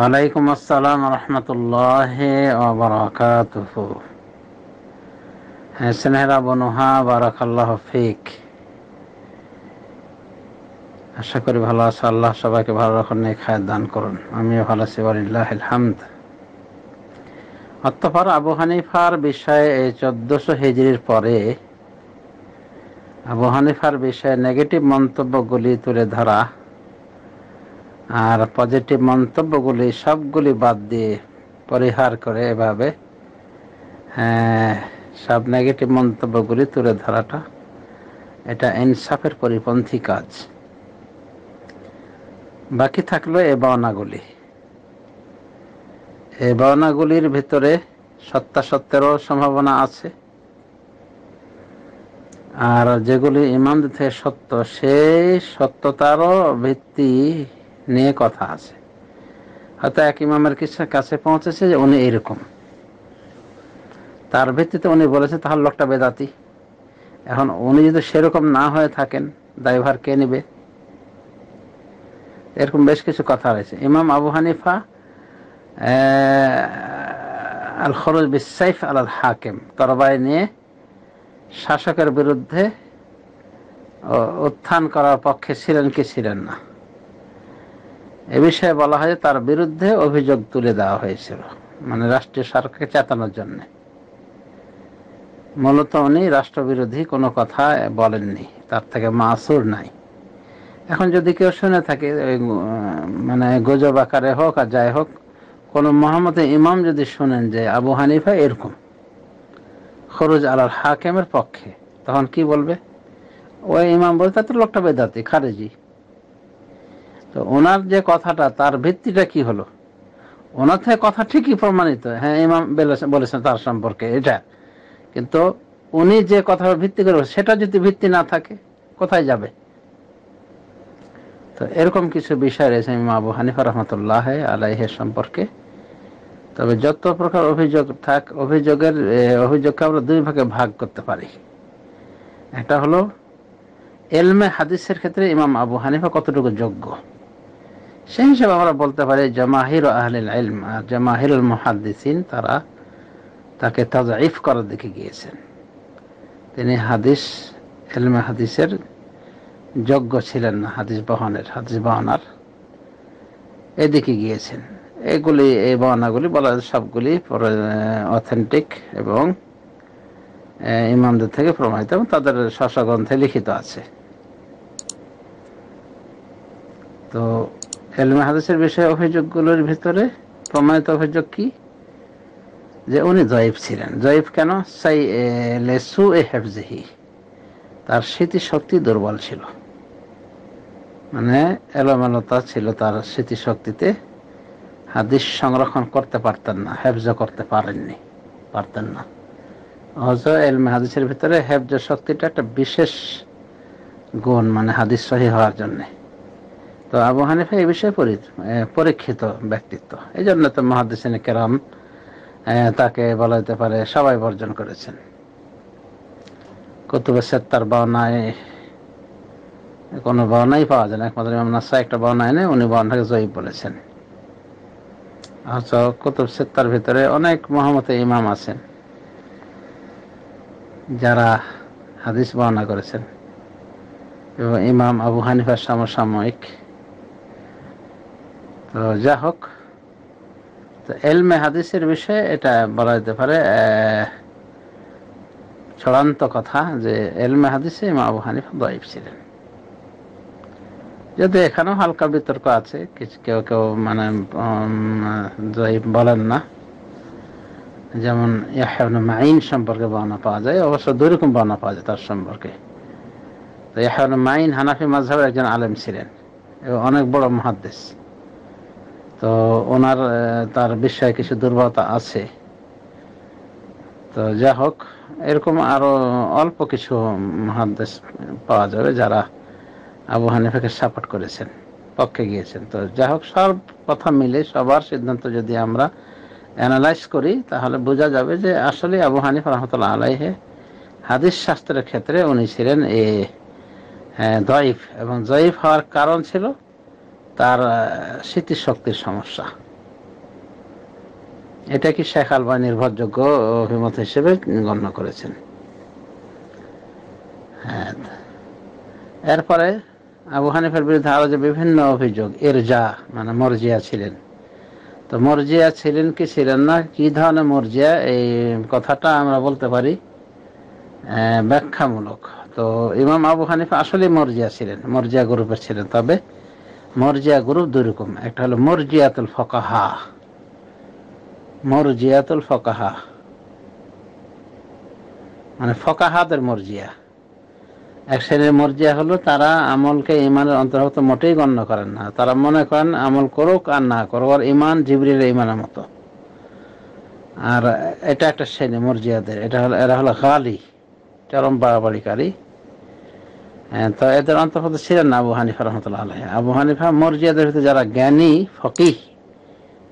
ওয়ালাইকুম আসসালাম রহমতুল্লাহ বারাকাতুহু হ্যাঁ স্নেহরা বনুহা বারাকাল্লাহ ফিক আশা করি ভালো আছে আল্লাহ সবাইকে ভালো রাখার নিয়ে খায় দান করুন আমিও ভালো আছি আলিল্লাহ আলহামদ অতঃপর আবু হানিফার বিষয়ে এই চোদ্দশো হিজড়ির পরে আবু হানিফার বিষয়ে নেগেটিভ মন্তব্যগুলি তুলে ধরা আর পজিটিভ মন্তব্যগুলি সবগুলি বাদ দিয়ে পরিহার করে এভাবে হ্যাঁ, সব নেগেটিভ মন্তব্যগুলি তুলে ধরাটা এটা ইনসাফের পরিপন্থী কাজ বাকি থাকলো এ বাওনাগুলি এ বাওনাগুলির ভিতরে সত্যাসত্যেরও সম্ভাবনা আছে আর যেগুলি ইমানদের থেকে সত্য সেই সত্যতারও ভিত্তি নিয়ে কথা আছে হয়তো এক ইমামের কাছে পৌঁছেছে যে উনি এইরকম তার ভিত্তিতে উনি বলেছে তাহার লোকটা বেদাতি এখন উনি যদি সেরকম না হয়ে থাকেন ড্রাইভার কে নেবে এরকম বেশ কিছু কথা রয়েছে ইমাম আবু হানিফা আল খরজ বিসাইফ আল আল হাকিম তরবাই নিয়ে শাসকের বিরুদ্ধে উত্থান করার পক্ষে ছিলেন কি ছিলেন না এ বিষয়ে বলা হয় তার বিরুদ্ধে অভিযোগ তুলে দেওয়া হয়েছিল মানে রাষ্ট্রীয় সরকারকে চেতানোর জন্য মূলত উনি রাষ্ট্রবিরোধী কোনো কথা বলেননি তার থেকে মাসুর নাই এখন যদি কেউ শুনে থাকে মানে গোজব আকারে হোক আর যাই হোক কোনো মোহাম্মদ ইমাম যদি শুনেন যে আবু হানিফা এরকম খরুজ আলার হাকেমের পক্ষে তখন কি বলবে ওই ইমাম বলতে তো লোকটা বেদাতি খারেজি তো ওনার যে কথাটা তার ভিত্তিটা কি হলো ওনার থেকে কথা ঠিকই প্রমাণিত হ্যাঁ ইমাম বলেছেন তার সম্পর্কে এটা কিন্তু উনি যে কথার ভিত্তি করে সেটা যদি ভিত্তি না থাকে কোথায় যাবে তো এরকম কিছু বিষয় রয়েছে ইমাম আবু হানিফা রহমতুল্লাহ আলাইহের সম্পর্কে তবে যত প্রকার অভিযোগ থাক অভিযোগের অভিযোগকে আমরা দুই ভাগে ভাগ করতে পারি একটা হলো এলমে হাদিসের ক্ষেত্রে ইমাম আবু হানিফা কতটুকু যোগ্য সেই হিসেবে আমরা বলতে পারি জামাহির আহলিল ইলম আর জামাহিরুল তারা তাকে তাজাইফ করার দিকে গিয়েছেন তিনি হাদিস এলমে হাদিসের যোগ্য ছিলেন না হাদিস বহনের হাদিস বহনার এদিকে গিয়েছেন এগুলি এই বহনাগুলি বলা যায় সবগুলি অথেন্টিক এবং ইমামদের থেকে প্রমাণিত এবং তাদের গ্রন্থে লিখিত আছে তো এলমে হাদিসের বিষয়ে অভিযোগগুলোর ভিতরে প্রমাণিত অভিযোগ কি যে উনি জয়েব ছিলেন জয়েব কেন সাই লেসু এ হেফজেহি তার স্মৃতি শক্তি দুর্বল ছিল মানে এলোমেলতা ছিল তার স্মৃতি শক্তিতে হাদিস সংরক্ষণ করতে পারতেন না হেফজ করতে পারেননি পারতেন না অজ এলমে হাদিসের ভিতরে হেফজ শক্তিটা একটা বিশেষ গুণ মানে হাদিস সহি হওয়ার জন্যে তো আবু হানিফা এই বিষয়ে পরীক্ষিত ব্যক্তিত্ব এই জন্য তো মহাদিসিন কেরাম তাকে বলা যেতে পারে সবাই বর্জন করেছেন কুতুবে সেত্তার বাউনায় কোনো বাউনাই পাওয়া যায় না একমাত্র ইমাম নাসা একটা বাউনা এনে উনি বাউনাকে জয়ী বলেছেন অথচ কুতুব সেত্তার ভিতরে অনেক মহামতে ইমাম আছেন যারা হাদিস বর্ণনা করেছেন এবং ইমাম আবু হানিফার সমসাময়িক তো যা হোক তো এলমে হাদিসের বিষয়ে এটা বলা যেতে পারে চড়ান্ত কথা যে এলমে হাদিসে মা আবু হানিফা দয়ীফ ছিলেন যদি এখানেও হালকা বিতর্ক আছে কিছু কেউ কেউ মানে জয়ীফ বলেন না যেমন মাইন সম্পর্কে বর্ণনা পাওয়া যায় অবশ্য দুই রকম বর্ণনা পাওয়া যায় তার সম্পর্কে তো মাইন হানাফি মাঝহের একজন আলেম ছিলেন এবং অনেক বড় মহাদেশ তো ওনার তার বিষয়ে কিছু দুর্বলতা আছে তো যা হোক এরকম আরো অল্প কিছু মহাদেশ পাওয়া যাবে যারা আবু হানিফাকে সাপোর্ট করেছেন পক্ষে গিয়েছেন তো যা হোক সব কথা মিলে সবার সিদ্ধান্ত যদি আমরা অ্যানালাইজ করি তাহলে বোঝা যাবে যে আসলে আবু হানিফ রহমতুল্লাহ আলাইহে হাদিস শাস্ত্রের ক্ষেত্রে উনি ছিলেন এ জয়ীফ এবং জয়ীফ হওয়ার কারণ ছিল তার স্মৃতিশক্তির সমস্যা এটা কি শেখ আলবা নির্ভরযোগ্য অভিমত হিসেবে গণ্য করেছেন হ্যাঁ। এরপরে আবু হানিফের বিরুদ্ধে আরো যে বিভিন্ন অভিযোগ এর যা মানে মর্জিয়া ছিলেন তো মর্জিয়া ছিলেন কি ছিলেন না কি ধরনের মর্জিয়া এই কথাটা আমরা বলতে পারি ব্যাখ্যামূলক তো ইমাম আবু হানিফা আসলে মর্জিয়া ছিলেন মর্জিয়া গ্রুপের ছিলেন তবে মরজিয়া গ্রুপ দুই রকম একটা হলো মর্জিয়াতুল ফকাহা মর্জিয়াতুল ফকাহা মানে ফকাহাদের মরজিয়া এক শ্রেণীর মরজিয়া হলো তারা আমলকে ইমানের অন্তর্ভুক্ত মোটেই গণ্য করেন না তারা মনে করেন আমল করুক আর না করুক আর ইমান জিবরির ইমানের মতো আর এটা একটা শ্রেণী মর্জিয়াদের এটা হলো এরা হলো গালি চরম বাড়াবাড়িকারী হ্যাঁ, তো এদের অন্তর্ভুক্ত ছিলেন না আবু হানিফা রহমতুল্লাহ আলহ আবু হানিফা মর্জিয়াদের ভিতরে যারা জ্ঞানী ফকিহ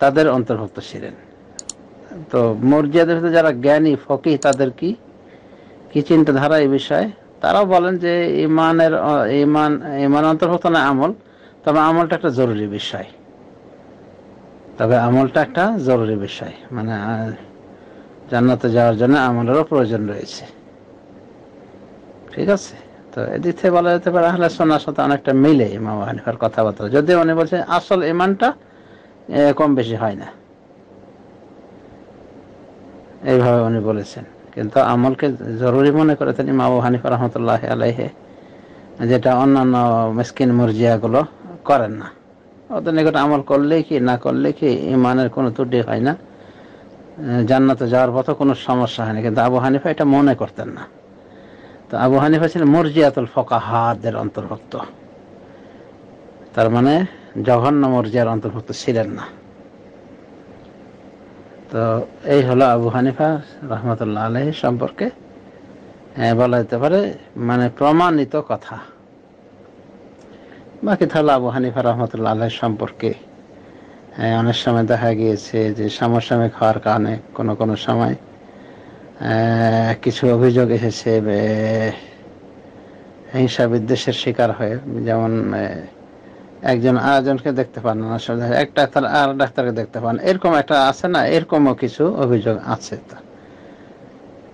তাদের অন্তর্ভুক্ত ছিলেন তো মর্জিয়াদের ভিতরে যারা জ্ঞানী ফকিহ তাদের কি কি চিন্তাধারা এই বিষয়ে তারাও বলেন যে ইমানের ইমান ইমান অন্তর্ভুক্ত না আমল তবে আমলটা একটা জরুরি বিষয় তবে আমলটা একটা জরুরি বিষয় মানে জান্নাতে যাওয়ার জন্য আমলেরও প্রয়োজন রয়েছে ঠিক আছে তো এদিক থেকে বলা যেতে পারে আহলে সোনার সাথে অনেকটা মিলে ইমাম হানিফার কথাবার্তা যদি উনি বলছেন আসল ইমানটা কম বেশি হয় না এইভাবে উনি বলেছেন কিন্তু আমলকে জরুরি মনে করে তিনি ইমাম হানিফা রহমতুল্লাহ আলাইহে যেটা অন্যান্য মিসকিন মুরজিয়াগুলো করেন না অত নিকট আমল করলে কি না করলে কি ইমানের কোনো ত্রুটি হয় না জান্নাতে যাওয়ার পথে কোনো সমস্যা হয়নি কিন্তু আবু হানিফা এটা মনে করতেন না তো আবু হানিফা ছিলেন মর্জিয়াতুল ফকাহাদের অন্তর্ভুক্ত তার মানে জঘন্য মর্জিয়ার অন্তর্ভুক্ত ছিলেন না তো এই হলো আবু হানিফা রহমতুল্লাহ আলহ সম্পর্কে বলা যেতে পারে মানে প্রমাণিত কথা বাকি তাহলে আবু হানিফা রহমতুল্লাহ আলহ সম্পর্কে অনেক সময় দেখা গিয়েছে যে সমসাময়িক হওয়ার কারণে কোনো কোনো সময় কিছু অভিযোগ এসেছে হিংসা বিদ্বেষের শিকার হয়ে যেমন একজন আরেকজনকে দেখতে পান না এক ডাক্তার আর ডাক্তারকে দেখতে পান এরকম একটা আছে না এরকমও কিছু অভিযোগ আছে তা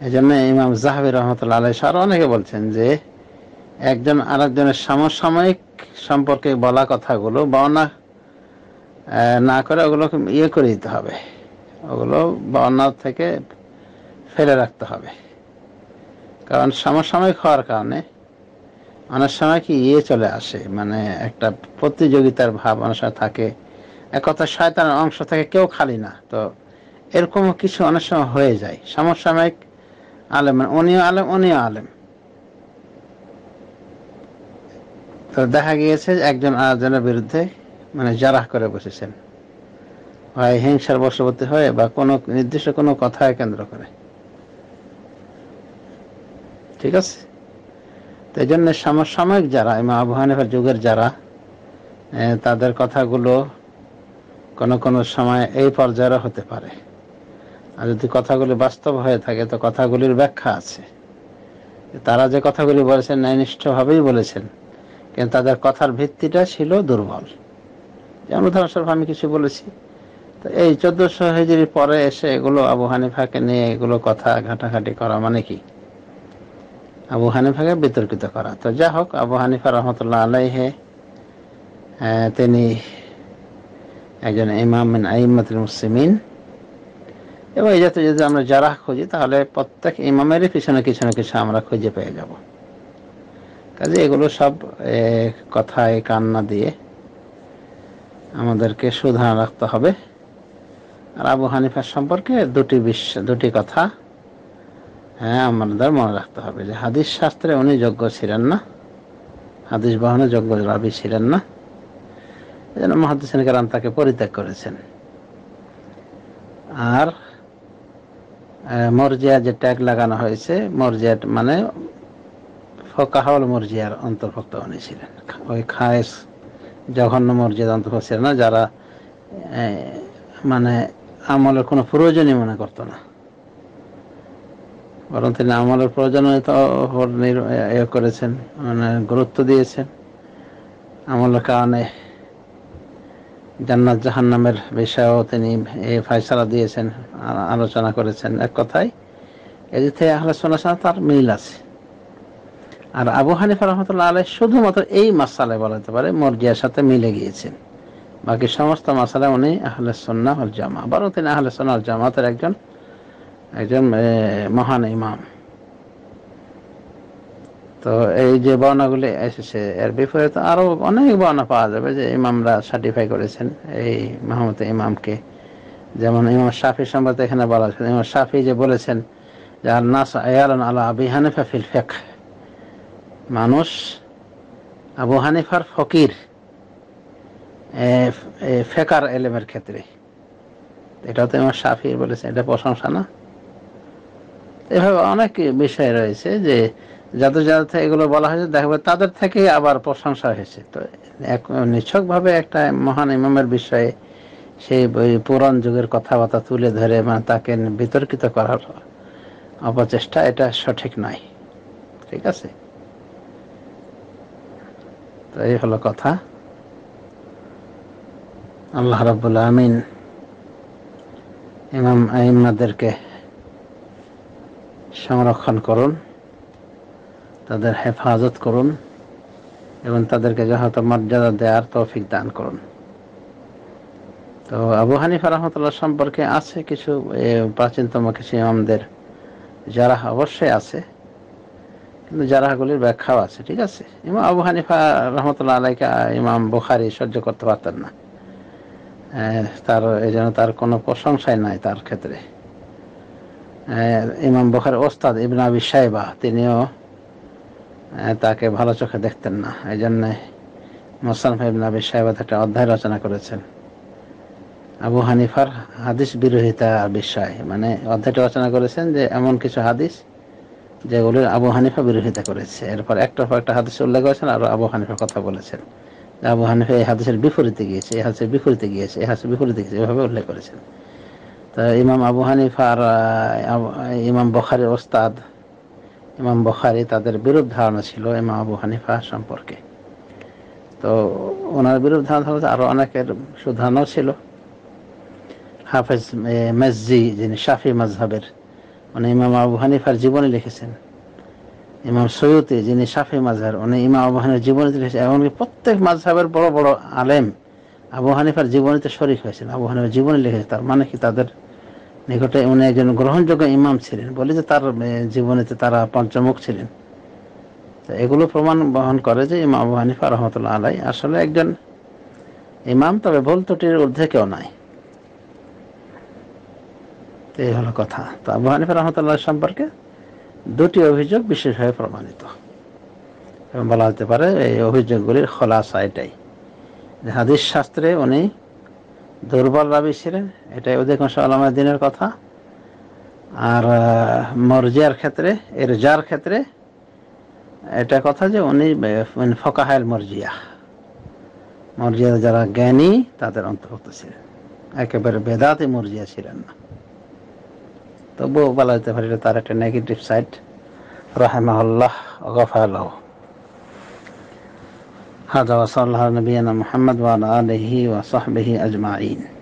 এই জন্য ইমাম জাহাবির রহমতুল্লা আলাই সার অনেকে বলছেন যে একজন আরেকজনের সমসাময়িক সম্পর্কে বলা কথাগুলো বর্ণনা না করে ওগুলোকে ইয়ে করে দিতে হবে ওগুলো বর্ণনা থেকে ফেলে রাখতে হবে কারণ সমসাময়িক হওয়ার কারণে অনেক সময় কি ইয়ে চলে আসে মানে একটা প্রতিযোগিতার ভাব অনেক থাকে এক কথা শয়তান অংশ থেকে কেউ খালি না তো এরকম কিছু অনেক সময় হয়ে যায় সমসাময়িক আলেম মানে উনিও আলেম উনিও আলেম তো দেখা গিয়েছে একজন আরেকজনের বিরুদ্ধে মানে জারাহ করে বসেছেন হয় হিংসার বশবর্তী হয়ে বা কোনো নির্দিষ্ট কোনো কথায় কেন্দ্র করে ঠিক আছে তো এই জন্য সমসাময়িক যারা ইমা আবু যুগের যারা তাদের কথাগুলো কোনো কোনো সময় এই পর্যায়েরও হতে পারে আর যদি কথাগুলি বাস্তব হয়ে থাকে তো কথাগুলির ব্যাখ্যা আছে তারা যে কথাগুলি বলেছেন ন্যায়নিষ্ঠভাবেই বলেছেন কিন্তু তাদের কথার ভিত্তিটা ছিল দুর্বল যেমন উদাহরণস্বরূপ আমি কিছু বলেছি তো এই চোদ্দশো হেজির পরে এসে এগুলো আবু হানিফাকে নিয়ে এগুলো কথা ঘাটাঘাটি করা মানে কি আবু হানিফাকে বিতর্কিত করা তো যা হোক আবু হানিফা রহমতুল্লাহ আলাইহে তিনি একজন ইমাম আইমাতুল মুসলিমিন এবং এই জাতীয় যদি আমরা যারা খুঁজি তাহলে প্রত্যেক ইমামেরই পিছনে কিছু না কিছু আমরা খুঁজে পেয়ে যাব কাজে এগুলো সব কথায় কান্না দিয়ে আমাদেরকে সুধারণ রাখতে হবে আর আবু হানিফার সম্পর্কে দুটি বিশ্ব দুটি কথা হ্যাঁ আমাদের মনে রাখতে হবে যে হাদিস শাস্ত্রে উনি যোগ্য ছিলেন না হাদিস বহনে যোগ্য রাবি ছিলেন না এই জন্য মহাদিসেন কারণ তাকে পরিত্যাগ করেছেন আর মর্জিয়া যে ট্যাগ লাগানো হয়েছে মর্জিয়া মানে ফকাহল মর্জিয়ার অন্তর্ভুক্ত উনি ছিলেন ওই খায়েস জঘন্য মর্যাদা অন্তর্ভুক্ত ছিলেন না যারা মানে আমলের কোনো প্রয়োজনই মনে করতো না বরং তিনি আমার প্রয়োজনীয়তা করেছেন মানে গুরুত্ব দিয়েছেন আমলের কারণে জান্নাত জাহান্নামের বিষয়েও তিনি এই ফাইসলা দিয়েছেন আলোচনা করেছেন এক কথায় এদিক থেকে আহলে সাথে তার মিল আছে আর আবু হানিফা রহমতুল্লাহ আলহ শুধুমাত্র এই মাসালে বলা পারে মর্জিয়ার সাথে মিলে গিয়েছেন বাকি সমস্ত মাসালে উনি আহলে সন্না জামা বরং তিনি আহলে সোনা জামাতের একজন একজন মহান ইমাম তো এই যে বর্ণাগুলি এসেছে এর বিপরীতে তো অনেক বর্ণা পাওয়া যাবে যে ইমামরা সার্টিফাই করেছেন এই মাহমুদ ইমামকে যেমন ইমাম শাফি সম্পর্কে এখানে বলা হয়েছে ইমাম শাফি যে বলেছেন যে নাস আয়ালন আলা আবি হানিফা ফিল ফেক মানুষ আবু হানিফার ফকির ফেকার এলেমের ক্ষেত্রে এটাও তো ইমাম শাফি বলেছেন এটা প্রশংসা না এভাবে অনেক বিষয় রয়েছে যে যাদের যাদের এগুলো বলা হয়েছে দেখবে তাদের থেকে আবার প্রশংসা হয়েছে তো ভাবে একটা মহান ইমামের বিষয়ে সেই পুরান যুগের কথাবার্তা তুলে ধরে মানে তাকে বিতর্কিত করার অপচেষ্টা এটা সঠিক নয় ঠিক আছে তো এই হলো কথা আল্লাহ রাবুল আমিন ইমাম আইমাদেরকে সংরক্ষণ করুন তাদের হেফাজত করুন এবং তাদেরকে যথাযথ মর্যাদা দেওয়ার তৌফিক দান করুন তো আবু হানিফা রহমতুল্লাহ সম্পর্কে আছে কিছু প্রাচীনতম কিছু ইমামদের যারা অবশ্যই আছে কিন্তু জারাহগুলির ব্যাখ্যাও আছে ঠিক আছে ইমাম আবু হানিফা রহমতুল্লাহ আলাইকে ইমাম বুখারি সহ্য করতে পারতেন না তার এই তার কোনো প্রশংসাই নাই তার ক্ষেত্রে ইমাম বখার ওস্তাদ ইবন আবি সাহেবা তিনিও তাকে ভালো চোখে দেখতেন না এই জন্যে মোসান ইবন আবি সাহেবা একটা অধ্যায় রচনা করেছেন আবু হানিফার হাদিস বিরোধিতা বিষয় মানে অধ্যায়টা রচনা করেছেন যে এমন কিছু হাদিস যেগুলির আবু হানিফা বিরোধিতা করেছে এরপর একটার পর একটা হাদিস উল্লেখ করেছেন আর আবু হানিফার কথা বলেছেন আবু হানিফা এই হাদিসের বিপরীতে গিয়েছে এই হাদিসের বিপরীতে গিয়েছে এই হাদিসের বিপরীতে গিয়েছে এভাবে উল্লেখ করেছেন ইমাম আবু হানিফার ইমাম বখারি ওস্তাদ ইমাম বখারি তাদের বিরুদ্ধ ধারণা ছিল ইমাম আবু হানিফা সম্পর্কে তো ওনার বিরুদ্ধ ধারণা আরও অনেকের সুধারণও ছিল হাফেজ মেজি যিনি শাফি মাজহাবের উনি ইমাম আবু হানিফার জীবনে লিখেছেন ইমাম সৈয়দি যিনি শাফি মাজহার উনি ইমাম আবু হানিফার জীবনে লিখেছেন এমনকি প্রত্যেক মাজহাবের বড় বড় আলেম আবু হানিফার জীবনীতে শরীফ হয়েছেন আবু হানিফার জীবনী লিখেছে তার মানে কি তাদের নিকটে উনি একজন গ্রহণযোগ্য ইমাম ছিলেন বলে যে তার জীবনীতে তারা পঞ্চমুখ ছিলেন তো এগুলো প্রমাণ বহন করে যে ইমাম আবু হানিফা রহমতুল্লাহ আলাই আসলে একজন ইমাম তবে ভুল ত্রুটির ঊর্ধ্বে কেউ নাই এই হলো কথা তো আবু হানিফা রহমতুল্লাহ সম্পর্কে দুটি অভিযোগ বিশেষভাবে প্রমাণিত এবং বলা হতে পারে এই অভিযোগগুলির খোলা সাইটাই হাদিস শাস্ত্রে উনি দুর্বল রাবি ছিলেন এটাই অধিকাংশ আলামের দিনের কথা আর মরজিয়ার ক্ষেত্রে এর যার ক্ষেত্রে এটা কথা যে উনি ফকাহাল মরজিয়া মর্জিয়া যারা জ্ঞানী তাদের অন্তর্ভুক্ত ছিলেন একেবারে বেদাতে মরজিয়া ছিলেন না তবুও বলা যেতে পারে তার একটা নেগেটিভ সাইড রাহেমাহুল্লাহ গফালাহ هذا وصلى الله نبينا محمد وعلى آله وصحبه أجمعين